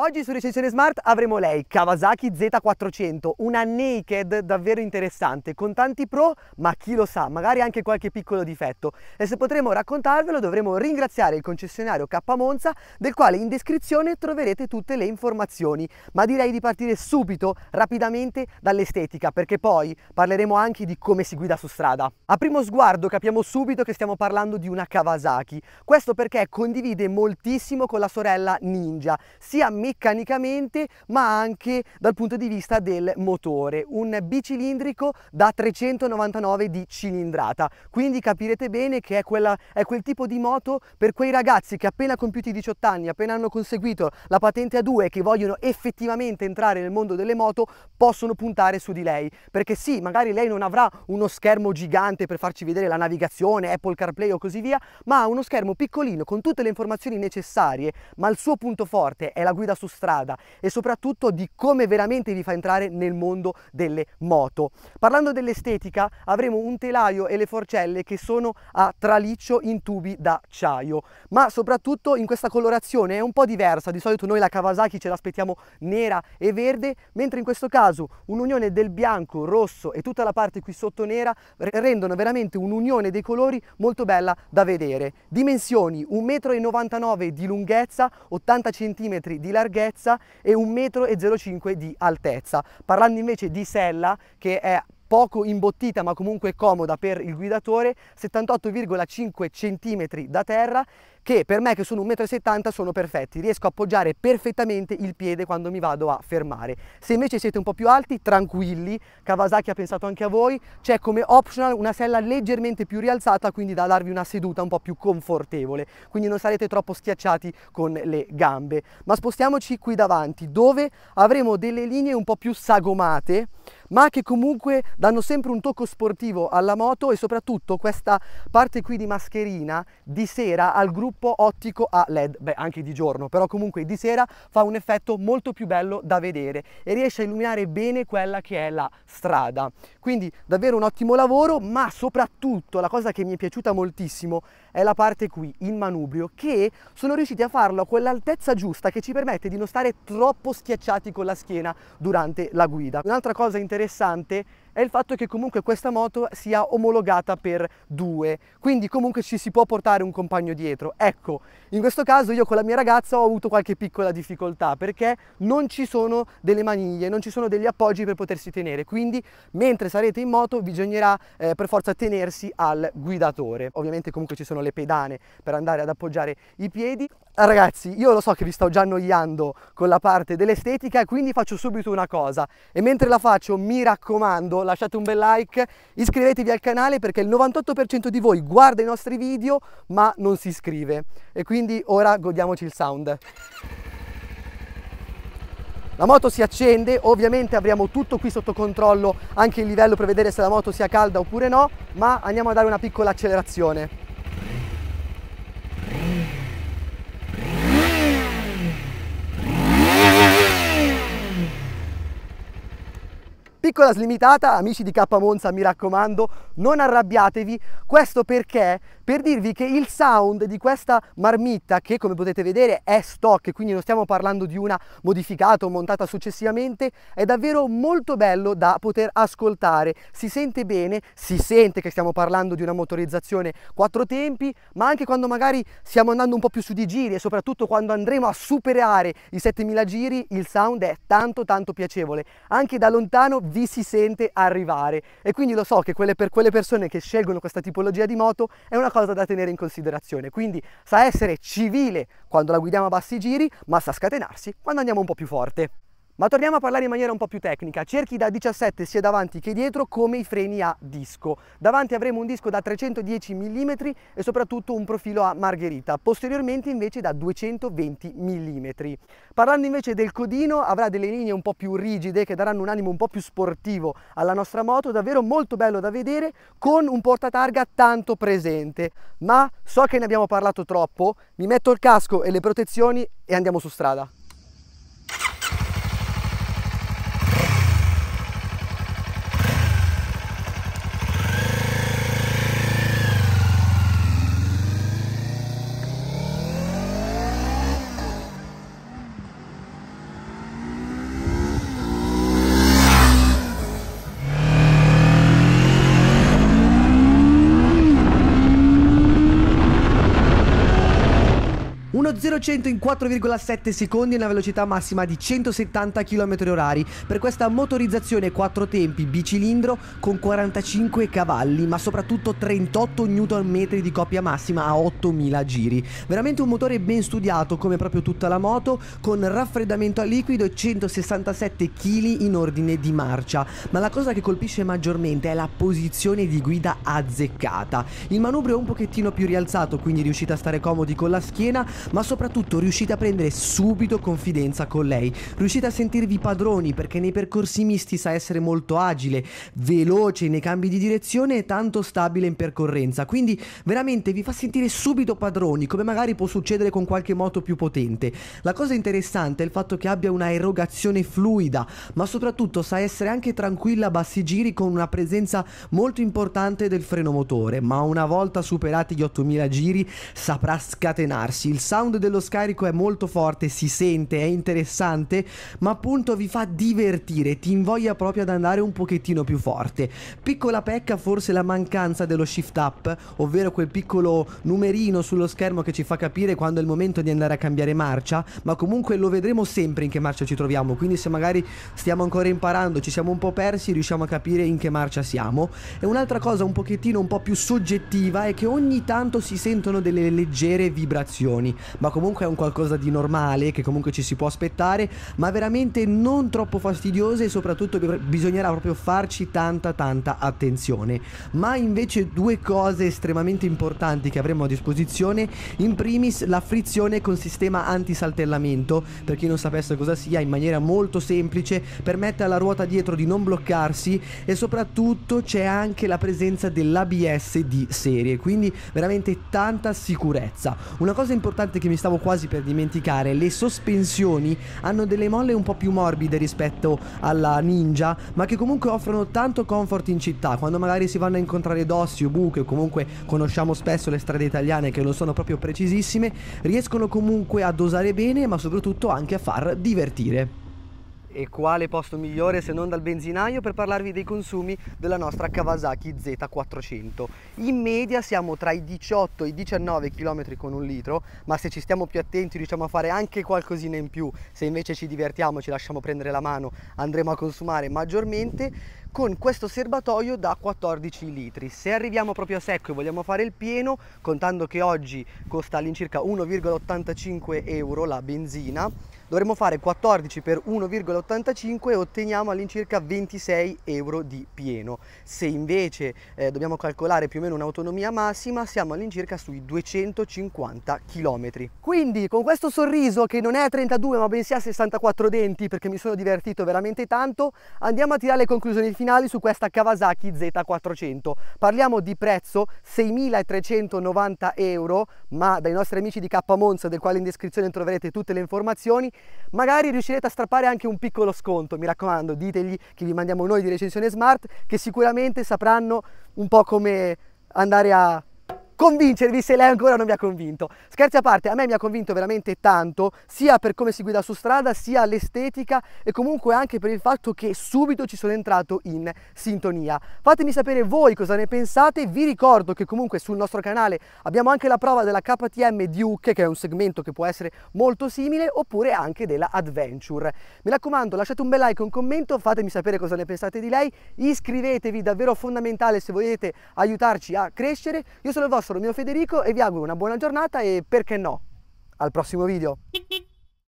Oggi su Recensione Smart avremo lei, Kawasaki Z400, una naked davvero interessante, con tanti pro, ma chi lo sa, magari anche qualche piccolo difetto. E se potremo raccontarvelo dovremo ringraziare il concessionario K Monza, del quale in descrizione troverete tutte le informazioni. Ma direi di partire subito, rapidamente, dall'estetica, perché poi parleremo anche di come si guida su strada. A primo sguardo capiamo subito che stiamo parlando di una Kawasaki, questo perché condivide moltissimo con la sorella Ninja, sia meccanicamente ma anche dal punto di vista del motore, un bicilindrico da 399 di cilindrata, quindi capirete bene che è, quella, è quel tipo di moto per quei ragazzi che appena compiuti 18 anni, appena hanno conseguito la patente A2 e che vogliono effettivamente entrare nel mondo delle moto, possono puntare su di lei, perché sì, magari lei non avrà uno schermo gigante per farci vedere la navigazione, Apple CarPlay o così via, ma ha uno schermo piccolino con tutte le informazioni necessarie, ma il suo punto forte è la guida guida su strada e soprattutto di come veramente vi fa entrare nel mondo delle moto. Parlando dell'estetica avremo un telaio e le forcelle che sono a traliccio in tubi d'acciaio ma soprattutto in questa colorazione è un po' diversa, di solito noi la Kawasaki ce l'aspettiamo nera e verde mentre in questo caso un'unione del bianco, rosso e tutta la parte qui sotto nera rendono veramente un'unione dei colori molto bella da vedere. Dimensioni 1,99 m di lunghezza, 80 cm di larghezza larghezza e 1,05 m di altezza. Parlando invece di sella, che è poco imbottita ma comunque comoda per il guidatore, 78,5 cm da terra che per me che sono 1,70 m sono perfetti, riesco a appoggiare perfettamente il piede quando mi vado a fermare. Se invece siete un po' più alti, tranquilli, Kawasaki ha pensato anche a voi, c'è come optional una sella leggermente più rialzata, quindi da darvi una seduta un po' più confortevole, quindi non sarete troppo schiacciati con le gambe. Ma spostiamoci qui davanti, dove avremo delle linee un po' più sagomate, ma che comunque danno sempre un tocco sportivo alla moto e soprattutto questa parte qui di mascherina di sera al gruppo sviluppo ottico a LED, beh anche di giorno, però comunque di sera fa un effetto molto più bello da vedere e riesce a illuminare bene quella che è la strada. Quindi davvero un ottimo lavoro, ma soprattutto la cosa che mi è piaciuta moltissimo è la parte qui, in manubrio, che sono riusciti a farlo a quell'altezza giusta che ci permette di non stare troppo schiacciati con la schiena durante la guida. Un'altra cosa interessante è il fatto che comunque questa moto sia omologata per due, quindi comunque ci si può portare un compagno dietro. Ecco, in questo caso io con la mia ragazza ho avuto qualche piccola difficoltà perché non ci sono delle maniglie, non ci sono degli appoggi per potersi tenere, quindi mentre sarete in moto bisognerà eh, per forza tenersi al guidatore. Ovviamente comunque ci sono le pedane per andare ad appoggiare i piedi. Ragazzi, io lo so che vi sto già annoiando con la parte dell'estetica, quindi faccio subito una cosa e mentre la faccio mi raccomando lasciate un bel like, iscrivetevi al canale perché il 98% di voi guarda i nostri video ma non si iscrive. E quindi ora godiamoci il sound. La moto si accende, ovviamente avremo tutto qui sotto controllo, anche il livello per vedere se la moto sia calda oppure no, ma andiamo a dare una piccola accelerazione. piccola slimitata, amici di K Monza mi raccomando, non arrabbiatevi, questo perché? Per dirvi che il sound di questa marmitta, che come potete vedere è stock, quindi non stiamo parlando di una modificata o montata successivamente, è davvero molto bello da poter ascoltare, si sente bene, si sente che stiamo parlando di una motorizzazione quattro tempi, ma anche quando magari stiamo andando un po' più su di giri e soprattutto quando andremo a superare i 7000 giri, il sound è tanto tanto piacevole, anche da lontano vi si sente arrivare e quindi lo so che quelle, per quelle persone che scelgono questa tipologia di moto è una cosa da tenere in considerazione, quindi sa essere civile quando la guidiamo a bassi giri ma sa scatenarsi quando andiamo un po' più forte. Ma torniamo a parlare in maniera un po' più tecnica. Cerchi da 17 sia davanti che dietro come i freni a disco. Davanti avremo un disco da 310 mm e soprattutto un profilo a margherita, posteriormente invece da 220 mm. Parlando invece del codino, avrà delle linee un po' più rigide che daranno un animo un po' più sportivo alla nostra moto, davvero molto bello da vedere con un portatarga tanto presente. Ma so che ne abbiamo parlato troppo, mi metto il casco e le protezioni e andiamo su strada. Uno 0-100 in 4,7 secondi e una velocità massima di 170 km/h per questa motorizzazione quattro tempi bicilindro con 45 cavalli ma soprattutto 38 Nm di coppia massima a 8000 giri. Veramente un motore ben studiato come proprio tutta la moto con raffreddamento a liquido e 167 kg in ordine di marcia. Ma la cosa che colpisce maggiormente è la posizione di guida azzeccata. Il manubrio è un pochettino più rialzato quindi riuscite a stare comodi con la schiena ma soprattutto riuscite a prendere subito confidenza con lei, riuscite a sentirvi padroni perché nei percorsi misti sa essere molto agile, veloce nei cambi di direzione e tanto stabile in percorrenza, quindi veramente vi fa sentire subito padroni, come magari può succedere con qualche moto più potente. La cosa interessante è il fatto che abbia una erogazione fluida, ma soprattutto sa essere anche tranquilla a bassi giri con una presenza molto importante del freno motore, ma una volta superati gli 8000 giri saprà scatenarsi, il sound dello scarico è molto forte, si sente, è interessante, ma appunto vi fa divertire, ti invoglia proprio ad andare un pochettino più forte. Piccola pecca forse la mancanza dello shift up, ovvero quel piccolo numerino sullo schermo che ci fa capire quando è il momento di andare a cambiare marcia, ma comunque lo vedremo sempre in che marcia ci troviamo, quindi se magari stiamo ancora imparando, ci siamo un po' persi, riusciamo a capire in che marcia siamo. E un'altra cosa un pochettino un po' più soggettiva è che ogni tanto si sentono delle leggere vibrazioni, ma comunque è un qualcosa di normale che comunque ci si può aspettare, ma veramente non troppo fastidiose e soprattutto bisognerà proprio farci tanta tanta attenzione. Ma invece due cose estremamente importanti che avremo a disposizione, in primis la frizione con sistema antisaltellamento, per chi non sapesse cosa sia, in maniera molto semplice permette alla ruota dietro di non bloccarsi e soprattutto c'è anche la presenza dell'ABS di serie, quindi veramente tanta sicurezza. Una cosa importante importante che mi stavo quasi per dimenticare, le sospensioni hanno delle molle un po' più morbide rispetto alla Ninja, ma che comunque offrono tanto comfort in città, quando magari si vanno a incontrare dossi o buche o comunque conosciamo spesso le strade italiane che non sono proprio precisissime, riescono comunque a dosare bene ma soprattutto anche a far divertire e quale posto migliore se non dal benzinaio per parlarvi dei consumi della nostra Kawasaki Z400. In media siamo tra i 18 e i 19 km con un litro, ma se ci stiamo più attenti riusciamo a fare anche qualcosina in più, se invece ci divertiamo ci lasciamo prendere la mano andremo a consumare maggiormente con questo serbatoio da 14 litri. Se arriviamo proprio a secco e vogliamo fare il pieno, contando che oggi costa all'incirca 1,85 euro la benzina, dovremmo fare 14 per 1,85 e otteniamo all'incirca 26 euro di pieno. Se invece eh, dobbiamo calcolare più o meno un'autonomia massima, siamo all'incirca sui 250 km. Quindi con questo sorriso che non è a 32 ma bensì a 64 denti perché mi sono divertito veramente tanto, andiamo a tirare le conclusioni finali finali su questa Kawasaki Z400. Parliamo di prezzo 6.390 euro, ma dai nostri amici di K Monza, del quale in descrizione troverete tutte le informazioni, magari riuscirete a strappare anche un piccolo sconto, mi raccomando, ditegli che vi mandiamo noi di recensione smart, che sicuramente sapranno un po' come andare a convincervi se lei ancora non mi ha convinto. Scherzi a parte, a me mi ha convinto veramente tanto, sia per come si guida su strada, sia l'estetica e comunque anche per il fatto che subito ci sono entrato in sintonia. Fatemi sapere voi cosa ne pensate, vi ricordo che comunque sul nostro canale abbiamo anche la prova della KTM Duke, che è un segmento che può essere molto simile, oppure anche della Adventure. Mi raccomando, lasciate un bel like, un commento, fatemi sapere cosa ne pensate di lei, iscrivetevi, davvero fondamentale se volete aiutarci a crescere. Io sono il vostro sono mio Federico e vi auguro una buona giornata e perché no, al prossimo video!